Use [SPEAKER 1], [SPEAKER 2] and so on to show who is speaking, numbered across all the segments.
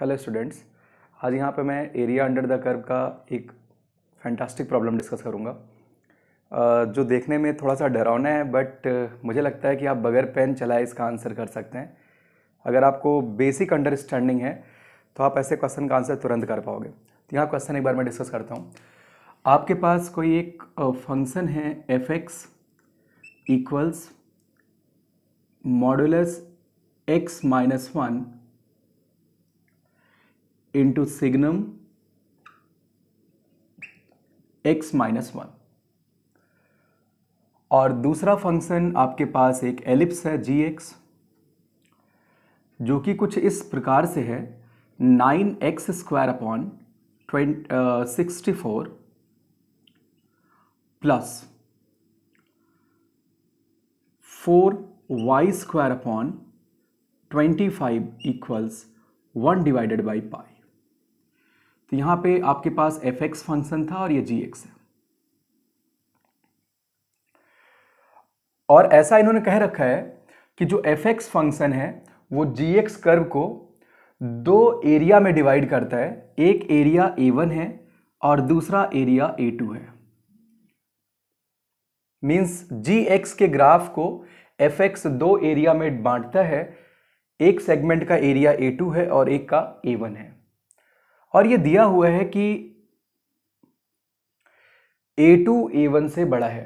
[SPEAKER 1] hello students आज यहाँ पे मैं एरिया अंडर द कर्व का एक फैंटास्टिक प्रॉब्लम डिस्कस करूँगा जो देखने में थोड़ा सा डरावना है बट मुझे लगता है कि आप बगैर पेन चलाए इसका आंसर कर सकते हैं अगर आपको बेसिक अंडरस्टैंडिंग है तो आप ऐसे क्वेश्चन का आंसर तुरंत कर पाओगे तो यहाँ क्वेश्चन एक बार मैं डिस्कस करता हूँ आपके पास कोई एक फंक्शन है f x equals modulus x minus one into signum x minus one और दूसरा फंक्शन आपके पास एक एलिप्स है जी एक्स जो कि कुछ इस प्रकार से है nine x square upon twenty sixty four plus four y square upon twenty five equals one divided by pi तो यहां पे आपके पास एफ एक्स फंक्शन था और ये जी एक्स है और ऐसा इन्होंने कह रखा है कि जो एफ एक्स फंक्शन है वो जी एक्स कर्व को दो एरिया में डिवाइड करता है एक एरिया ए वन है और दूसरा एरिया ए टू है मीन्स जी एक्स के ग्राफ को एफ एक्स दो एरिया में बांटता है एक सेगमेंट का एरिया ए टू है और एक का ए वन है और ये दिया हुआ है कि ए टू ए वन से बड़ा है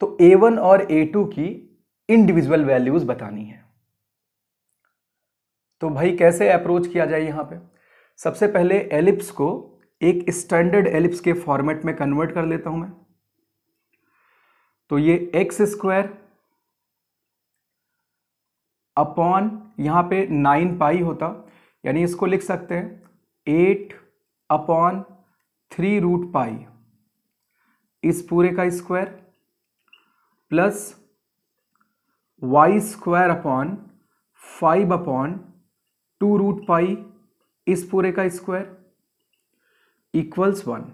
[SPEAKER 1] तो ए वन और ए टू की इंडिविजुअल वैल्यूज बतानी है तो भाई कैसे अप्रोच किया जाए यहां पे सबसे पहले एलिप्स को एक स्टैंडर्ड एलिप्स के फॉर्मेट में कन्वर्ट कर लेता हूं मैं तो ये एक्स स्क्वायर अपॉन यहां पे नाइन पाई होता यानी इसको लिख सकते हैं eight upon three root pi इस पूरे का square plus y square upon five upon two root pi इस पूरे का स्क्वायर इक्वल्स वन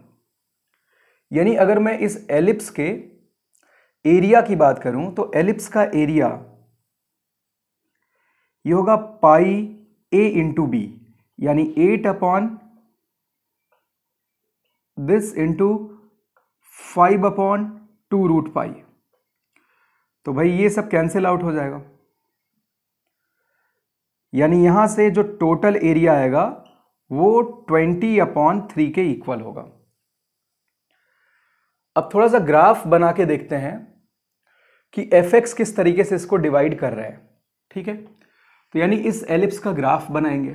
[SPEAKER 1] यानी अगर मैं इस एलिप्स के एरिया की बात करूं तो एलिप्स का एरिया ये होगा पाई ए इंटू बी यानी eight upon this into five upon two root pi तो भाई ये सब कैंसिल आउट हो जाएगा यानी यहां से जो टोटल एरिया आएगा वो ट्वेंटी अपॉन थ्री के इक्वल होगा अब थोड़ा सा ग्राफ बना के देखते हैं कि एफ एक्स किस तरीके से इसको डिवाइड कर रहे हैं ठीक है तो यानी इस एलिप्स का ग्राफ बनाएंगे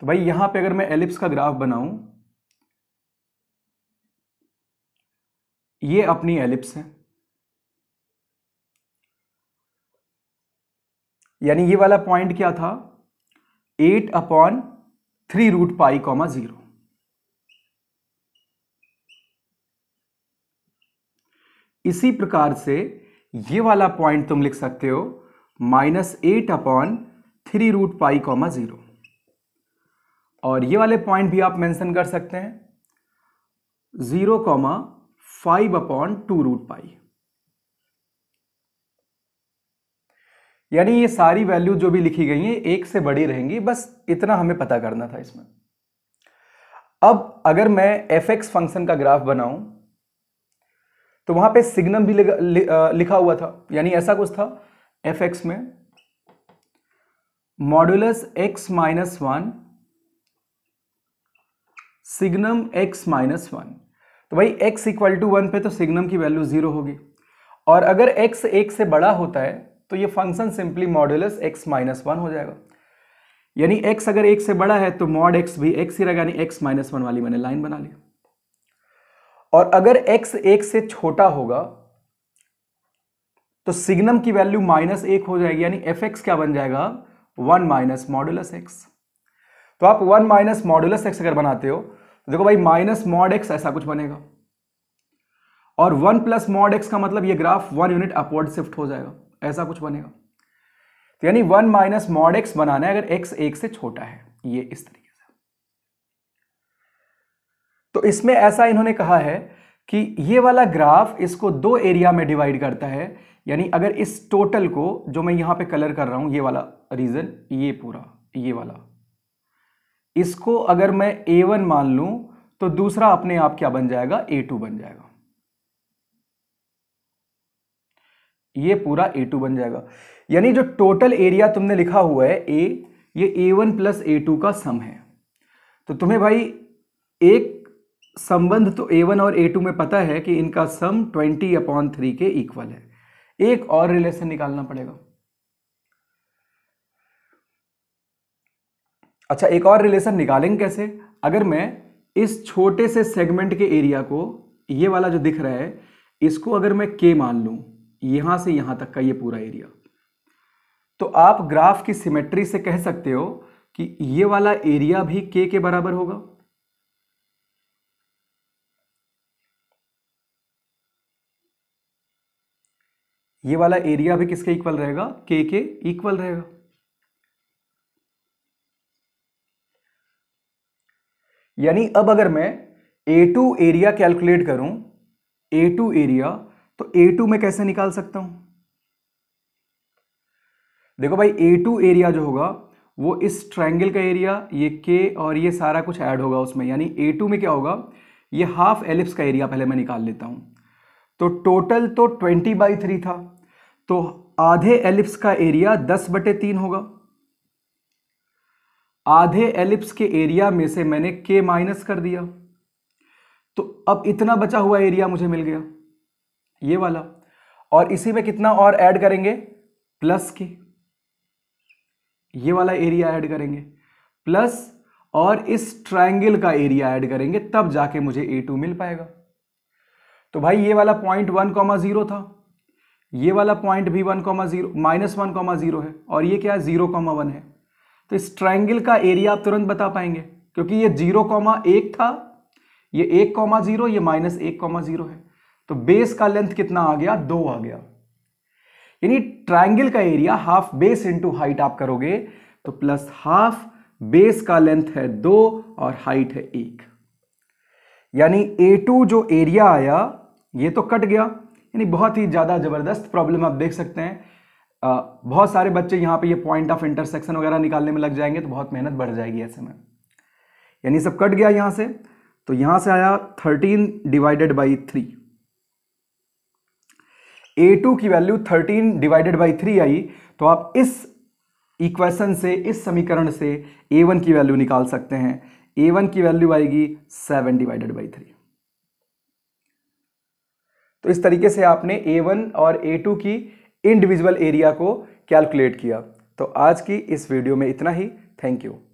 [SPEAKER 1] तो भाई यहां पे अगर मैं एलिप्स का ग्राफ बनाऊं ये अपनी एलिप्स है यानी ये वाला पॉइंट क्या था eight upon three root pi comma zero इसी प्रकार से ये वाला पॉइंट तुम लिख सकते हो minus eight upon three root pi comma zero और ये वाले पॉइंट भी आप मेंशन कर सकते हैं zero comma five upon two root pi यानी ये सारी वैल्यू जो भी लिखी गई है एक से बड़ी रहेंगी बस इतना हमें पता करना था इसमें अब अगर मैं एफ एक्स फंक्शन का ग्राफ बनाऊं तो वहां पे सिग्नम भी लिखा, लि, लिखा हुआ था यानी ऐसा कुछ था एफ एक्स में modulus X minus one signum x minus one तो भाई एक्स इक्वल टू वन पे तो सिग्नम की वैल्यू जीरो होगी और अगर एक्स एक से बड़ा होता है तो ये function simply modulus X minus one हो जाएगा यानी एक्स अगर एक से बड़ा है तो मॉड एक्स भी एक्स ही रहेगा यानी एक्स माइनस वन वाली मैंने लाइन बना ली और अगर एक्स एक से छोटा होगा तो सिग्नम की वैल्यू माइनस एक हो जाएगी यानी एफ एक्स क्या बन जाएगा वन माइनस मॉडुलस एक्स तो आप वन माइनस मॉडुलस एक्स अगर बनाते हो तो देखो भाई माइनस मॉड एक्स ऐसा कुछ बनेगा और वन प्लस मॉड एक्स का मतलब ये graph one unit upward shift हो जाएगा ऐसा कुछ बनेगा तो यानी वन माइनस मॉड एक्स बनाना है अगर एक्स एक से छोटा है ये इस तरीके तो इसमें ऐसा इन्होंने कहा है कि ये वाला ग्राफ इसको दो एरिया में डिवाइड करता है यानी अगर इस टोटल को जो मैं यहां पे कलर कर रहा हूं ये वाला रीज़न ये पूरा ये वाला इसको अगर मैं ए वन मान लू तो दूसरा अपने आप क्या बन जाएगा ए टू बन जाएगा ये पूरा ए टू बन जाएगा यानी जो टोटल एरिया तुमने लिखा हुआ है ए ये A one plus A two का सम है तो तुम्हें भाई एक संबंध तो ए वन और ए टू में पता है कि इनका सम ट्वेंटी अपॉन थ्री के इक्वल है एक और रिलेशन निकालना पड़ेगा अच्छा एक और रिलेशन निकालेंगे कैसे अगर मैं इस छोटे से सेगमेंट के एरिया को ये वाला जो दिख रहा है इसको अगर मैं के मान लू यहां से यहां तक का ये पूरा एरिया तो आप ग्राफ की सिमेट्री से कह सकते हो कि ये वाला एरिया भी के के बराबर होगा ये वाला एरिया भी किसके इक्वल रहेगा के के इक्वल रहेगा यानी अब अगर मैं ए टू एरिया कैलकुलेट करूं ए टू एरिया तो ए टू में कैसे निकाल सकता हूं देखो भाई ए टू एरिया जो होगा वो इस ट्रायंगल का एरिया ये के और ये सारा कुछ ऐड होगा उसमें यानी ए टू में क्या होगा ये हाफ एलिप्स का एरिया पहले मैं निकाल लेता हूं तो टोटल तो ट्वेंटी बाई थ्री था तो आधे एलिप्स का एरिया दस बटे तीन होगा आधे एलिप्स के एरिया में से मैंने के माइनस कर दिया तो अब इतना बचा हुआ एरिया मुझे मिल गया ये वाला और इसी में कितना और ऐड करेंगे प्लस के ये वाला एरिया ऐड करेंगे प्लस और इस ट्रायंगल का एरिया ऐड करेंगे तब जाके मुझे ए टू मिल पाएगा तो भाई ये वाला पॉइंट वन कॉमा ज़ीरो था ये वाला पॉइंट भी one comma zero minus one comma zero है और ये क्या है ज़ीरो कॉमा वन है तो इस ट्राइंगल का एरिया आप तुरंत बता पाएंगे क्योंकि ये जीरो कॉमा एक था ये एक कॉमा ज़ीरो ये माइनस एक कॉमा ज़ीरो है तो बेस का लेंथ कितना आ गया दो आ गया यानी ट्राइंगल का area half base into height आप करोगे तो प्लस हाफ बेस का लेंथ है दो और हाइट है एक यानी ए टू जो एरिया आया ये तो कट गया यानी बहुत ही ज़्यादा ज़बरदस्त प्रॉब्लम आप देख सकते हैं आ, बहुत सारे बच्चे यहाँ पे ये पॉइंट ऑफ इंटरसेक्शन वगैरह निकालने में लग जाएंगे तो बहुत मेहनत बढ़ जाएगी ऐसे में यानी सब कट गया यहाँ से तो यहाँ से आया thirteen divided by three A two की value thirteen divided by three आई तो आप इस इक्वेशन से इस समीकरण से ए वन की वैल्यू निकाल सकते हैं ए वन की वैल्यू आएगी सेवन डिवाइडेड बाई थ्री तो इस तरीके से आपने ए वन और ए टू की इंडिविजुअल एरिया को कैलकुलेट किया तो आज की इस वीडियो में इतना ही थैंक यू